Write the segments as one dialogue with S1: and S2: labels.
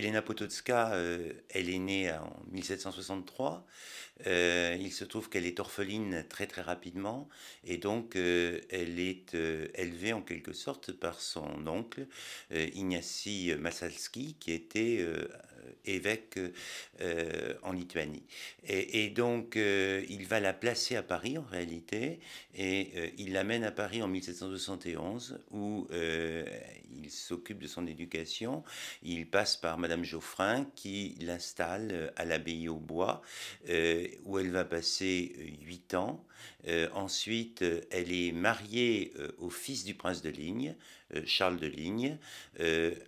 S1: Elena Potocka, euh, elle est née en 1763. Euh, il se trouve qu'elle est orpheline très très rapidement et donc euh, elle est euh, élevée en quelque sorte par son oncle Ignacy Masalski qui était évêque en Lituanie. Et, donc il va la placer à Paris en réalité et il l'amène à Paris en 1771 où il s'occupe de son éducation. Il passe par Madame Geoffrin qui l'installe à l'abbaye au bois où elle va passer 8 euh, ans. Euh, ensuite, euh, elle est mariée au fils du prince de Ligne, Charles de Ligne,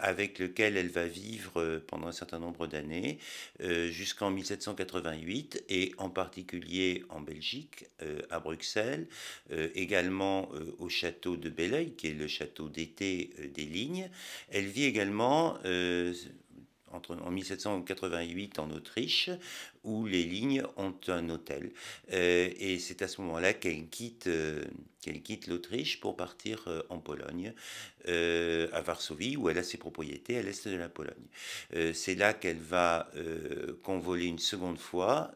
S1: avec lequel elle va vivre pendant un certain nombre d'années, jusqu'en 1788, et en particulier en Belgique, à Bruxelles, également au château de Belleuil, qui est le château d'été des Lignes. Elle vit également entre, en 1788 en Autriche, où les lignes ont un hôtel. Euh, et c'est à ce moment-là qu'elle quitte, euh, qu'elle quitte l'Autriche pour partir euh, en Pologne, à Varsovie, où elle a ses propriétés à l'est de la Pologne. c'est là qu'elle va convoler une seconde fois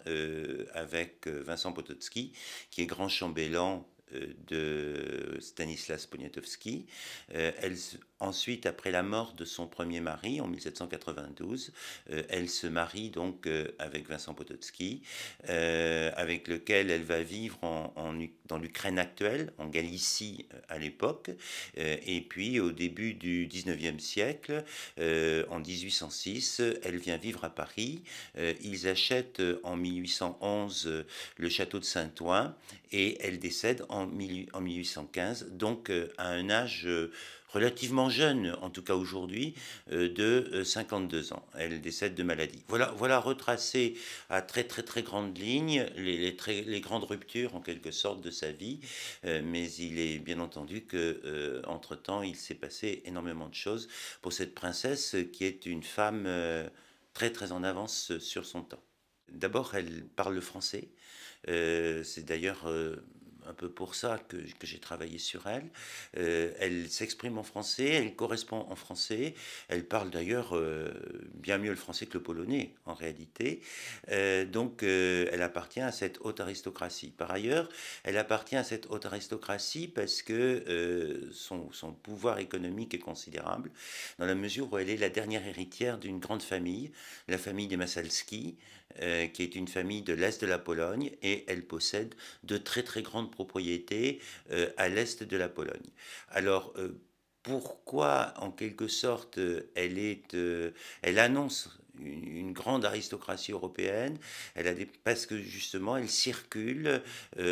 S1: avec Vincent Pototski qui est grand chambellan euh, de Stanislas Poniatowski. Euh, elle, ensuite, après la mort de son premier mari en 1792, euh, elle se marie donc avec Vincent Pototsky, avec lequel elle va vivre en, dans l'Ukraine actuelle, en Galicie à l'époque. et puis, au début du 19e siècle, en 1806, elle vient vivre à Paris. ils achètent en 1811 le château de Saint-Ouen et elle décède en en, 1815, donc euh, à un âge euh, relativement jeune, en tout cas aujourd'hui, euh, de 52 ans. Elle décède de maladie. Voilà, voilà retracé à très très très grandes lignes les, les grandes ruptures en quelque sorte de sa vie, mais il est bien entendu que entre temps il s'est passé énormément de choses pour cette princesse qui est une femme très très en avance sur son temps. D'abord, elle parle le français. c'est d'ailleurs un peu pour ça que, que j'ai travaillé sur elle. Euh, elle s'exprime en français, elle correspond en français, elle parle d'ailleurs euh, bien mieux le français que le polonais en réalité. Euh, donc elle appartient à cette haute aristocratie. Par ailleurs, elle appartient à cette haute aristocratie parce que son, son pouvoir économique est considérable dans la mesure où elle est la dernière héritière d'une grande famille, la famille des Masalski, qui est une famille de l'Est de la Pologne et elle possède de très très grandes propriété euh, à l'est de la Pologne. Alors, euh, pourquoi, en quelque sorte, euh, elle, est, elle annonce une, grande aristocratie européenne, elle a des, parce que justement elle circule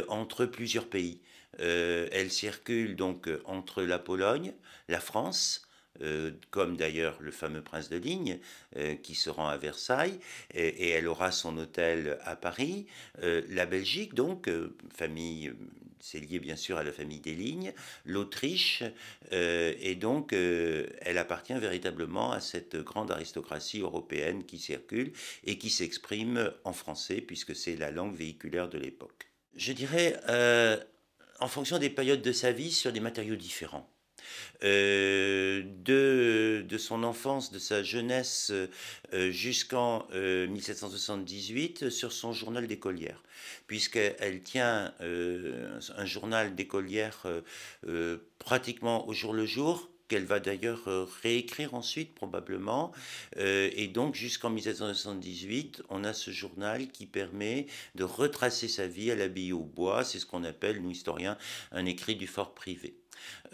S1: entre plusieurs pays. elle circule donc entre la Pologne, la France, euh, comme d'ailleurs le fameux prince de ligne euh, qui se rend à Versailles, et, elle aura son hôtel à Paris. Euh, la Belgique, donc, famille, c'est lié bien sûr à la famille des lignes, l'Autriche, et donc elle appartient véritablement à cette grande aristocratie européenne qui circule et qui s'exprime en français, puisque c'est la langue véhiculaire de l'époque. Je dirais, en fonction des périodes de sa vie, sur des matériaux différents. Euh, de, son enfance, de sa jeunesse euh, jusqu'en 1778 euh, sur son journal d'écolière, puisqu'elle tient un journal d'écolière pratiquement au jour le jour qu'elle va d'ailleurs euh, réécrire ensuite probablement. Euh, et donc jusqu'en 1778, on a ce journal qui permet de retracer sa vie à l'abbaye au bois. C'est ce qu'on appelle, nous historiens, un écrit du fort privé.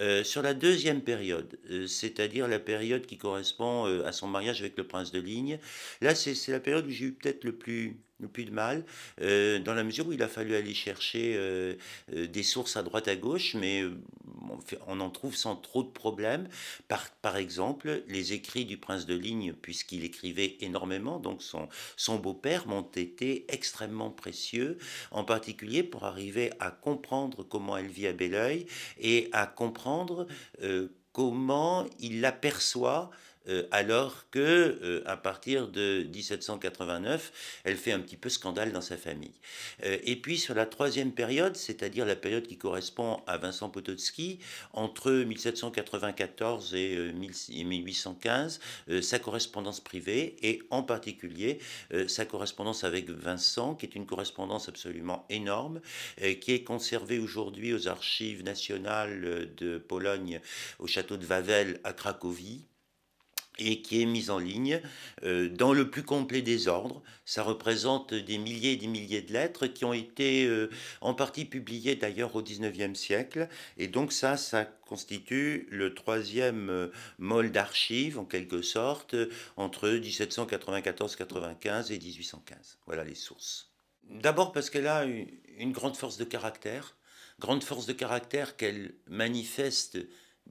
S1: Euh, sur la deuxième période, c'est-à-dire la période qui correspond à son mariage avec le prince de Ligne, là c'est la période où j'ai eu peut-être le plus plus de mal, euh, dans la mesure où il a fallu aller chercher euh, euh, des sources à droite à gauche, mais on, en trouve sans trop de problèmes. Par, par exemple, les écrits du prince de Ligne, puisqu'il écrivait énormément, donc son, son beau-père, m'ont été extrêmement précieux, en particulier pour arriver à comprendre comment elle vit à Belleuil et à comprendre comment il l'aperçoit, euh, alors que euh, à partir de 1789, elle fait un petit peu scandale dans sa famille. Euh, et puis sur la troisième période, c'est-à-dire la période qui correspond à Vincent Potocki, entre 1794 et 1815, sa correspondance privée et en particulier sa correspondance avec Vincent, qui est une correspondance absolument énorme, qui est conservée aujourd'hui aux archives nationales de Pologne au château de Wawel à Cracovie et qui est mise en ligne euh, dans le plus complet des ordres. Ça représente des milliers et des milliers de lettres qui ont été euh, en partie publiées d'ailleurs au 19e siècle. Et donc ça, ça constitue le troisième euh, molle d'archives, en quelque sorte, entre 1794-95 et 1815. Voilà les sources. D'abord parce qu'elle a une grande force de caractère, grande force de caractère qu'elle manifeste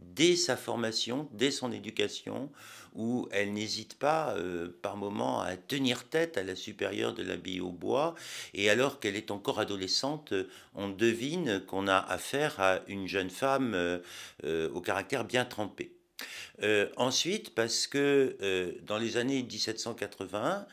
S1: dès sa formation, dès son éducation, où elle n'hésite pas euh, par moments à tenir tête à la supérieure de l'abbaye au bois, et alors qu'elle est encore adolescente, on devine qu'on a affaire à une jeune femme euh, euh, au caractère bien trempé. ensuite, parce que dans les années 1780,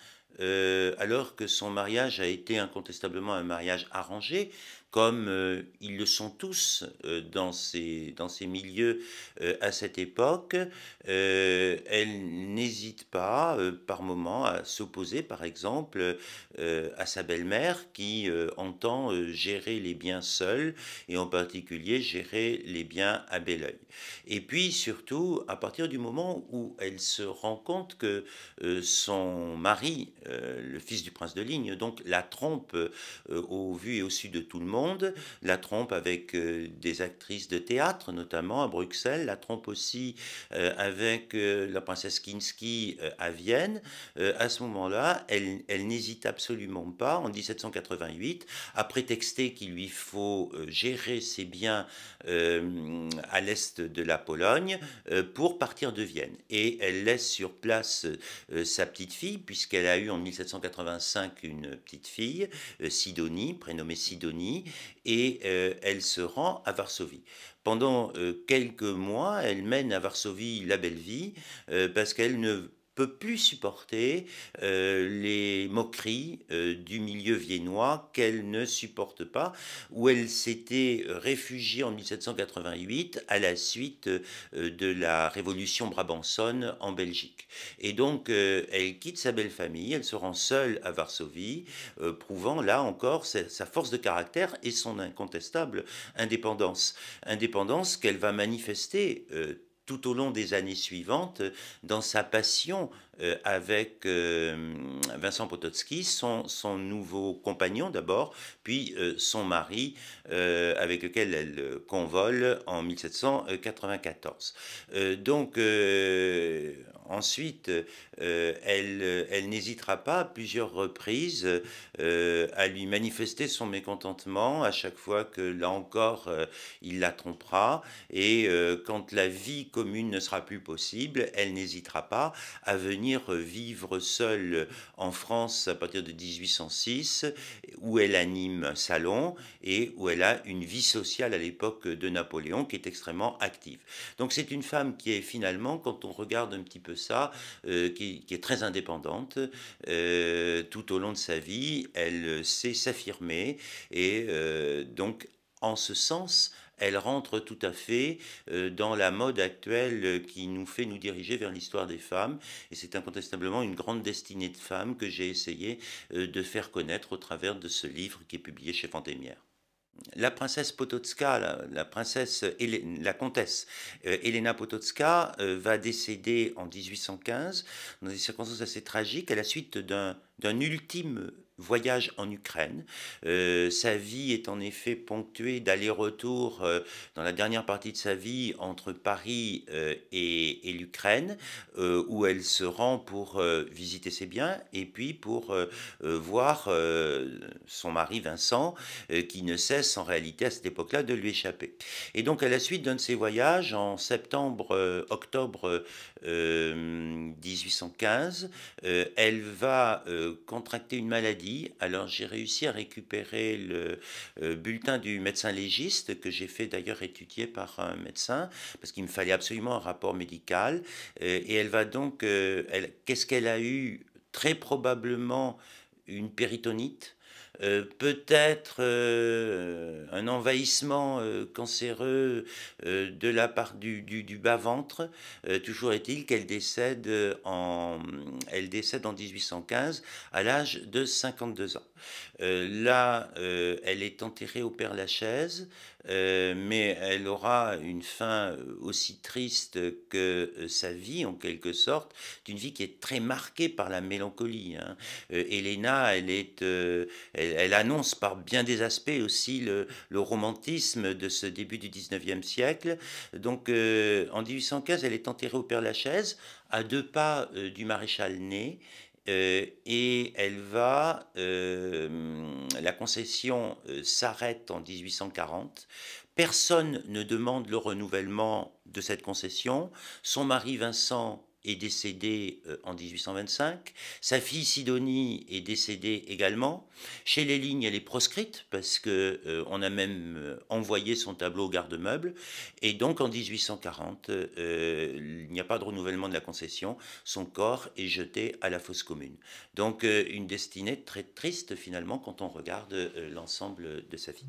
S1: alors que son mariage a été incontestablement un mariage arrangé, comme euh, ils le sont tous euh, dans, ces, dans ces milieux euh, à cette époque, elle n'hésite pas par moment à s'opposer, par exemple, à sa belle-mère qui entend gérer les biens seuls et en particulier gérer les biens à bel oeil. Et puis surtout, à partir du moment où elle se rend compte que son mari, le fils du prince de Ligne, donc la trompe au vu et au su de tout le monde, la trompe avec euh, des actrices de théâtre, notamment à Bruxelles. La trompe aussi euh, avec euh, la princesse Kinski à Vienne. à ce moment-là, elle n'hésite absolument pas, en 1788, à prétexter qu'il lui faut gérer ses biens à l'est de la Pologne pour partir de Vienne. Et elle laisse sur place sa petite fille, puisqu'elle a eu en 1785 une petite fille, Sidonie, prénommée Sidonie, et euh, elle se rend à Varsovie. Pendant euh, quelques mois, elle mène à Varsovie la belle vie euh, parce qu'elle ne peut plus supporter euh, les moqueries euh, du milieu viennois qu'elle ne supporte pas, où elle s'était euh, réfugiée en 1788 à la suite de la révolution brabançonne en Belgique. Et donc, elle quitte sa belle famille, elle se rend seule à Varsovie, prouvant là encore sa, sa, force de caractère et son incontestable indépendance. Indépendance qu'elle va manifester tout au long des années suivantes dans sa passion euh, avec euh, Vincent Potocki, son, son nouveau compagnon d'abord, puis euh, son mari, avec lequel elle convole en 1794. donc, ensuite, elle, elle n'hésitera pas à plusieurs reprises à lui manifester son mécontentement à chaque fois que, là encore, il la trompera. Et quand la vie commune ne sera plus possible, elle n'hésitera pas à venir vivre seule en France à partir de 1806, où elle anime un salon et où elle a une vie sociale à l'époque de Napoléon qui est extrêmement active. Donc c'est une femme qui est finalement, quand on regarde un petit peu ça, euh, qui, est très indépendante euh, tout au long de sa vie, elle sait s'affirmer et euh, donc en ce sens, elle rentre tout à fait euh, dans la mode actuelle euh, qui nous fait nous diriger vers l'histoire des femmes. Et c'est incontestablement une grande destinée de femme que j'ai essayé euh, de faire connaître au travers de ce livre qui est publié chez Fantémière. La princesse Potocka, la, princesse, la comtesse Elena Potocka va décéder en 1815 dans des circonstances assez tragiques à la suite d'un ultime voyage en Ukraine. Euh, sa vie est en effet ponctuée d'aller-retour euh, dans la dernière partie de sa vie entre Paris euh, et, l'Ukraine, où elle se rend pour visiter ses biens et puis pour voir son mari Vincent, qui ne cesse en réalité à cette époque-là de lui échapper. Et donc à la suite d'un de ses voyages, en septembre-octobre 1815, elle va contracter une maladie alors j'ai réussi à récupérer le euh, bulletin du médecin légiste que j'ai fait d'ailleurs étudier par un médecin parce qu'il me fallait absolument un rapport médical. Euh, et elle va donc, euh, qu'est-ce qu'elle a eu Très probablement une péritonite euh, peut-être euh, un envahissement euh, cancéreux de la part du, bas-ventre. toujours est-il qu'elle décède en, décède en 1815 à l'âge de 52 ans. là, elle est enterrée au Père-Lachaise. Euh, mais elle aura une fin euh, aussi triste que euh, sa vie, en quelque sorte, d'une vie qui est très marquée par la mélancolie. Hein. Elena, elle, est, elle, annonce par bien des aspects aussi le, le romantisme de ce début du 19e siècle. Donc, en 1815, elle est enterrée au Père-Lachaise, à deux pas du maréchal Ney, et elle va la concession euh, s'arrête en 1840. Personne ne demande le renouvellement de cette concession. Son mari Vincent est décédée euh, en 1825. Sa fille Sidonie est décédée également. Chez les lignes, elle est proscrite parce que euh, on a même euh, envoyé son tableau au garde-meuble. Et donc en 1840, il n'y a pas de renouvellement de la concession. Son corps est jeté à la fosse commune. Donc une destinée très triste finalement quand on regarde l'ensemble de sa vie.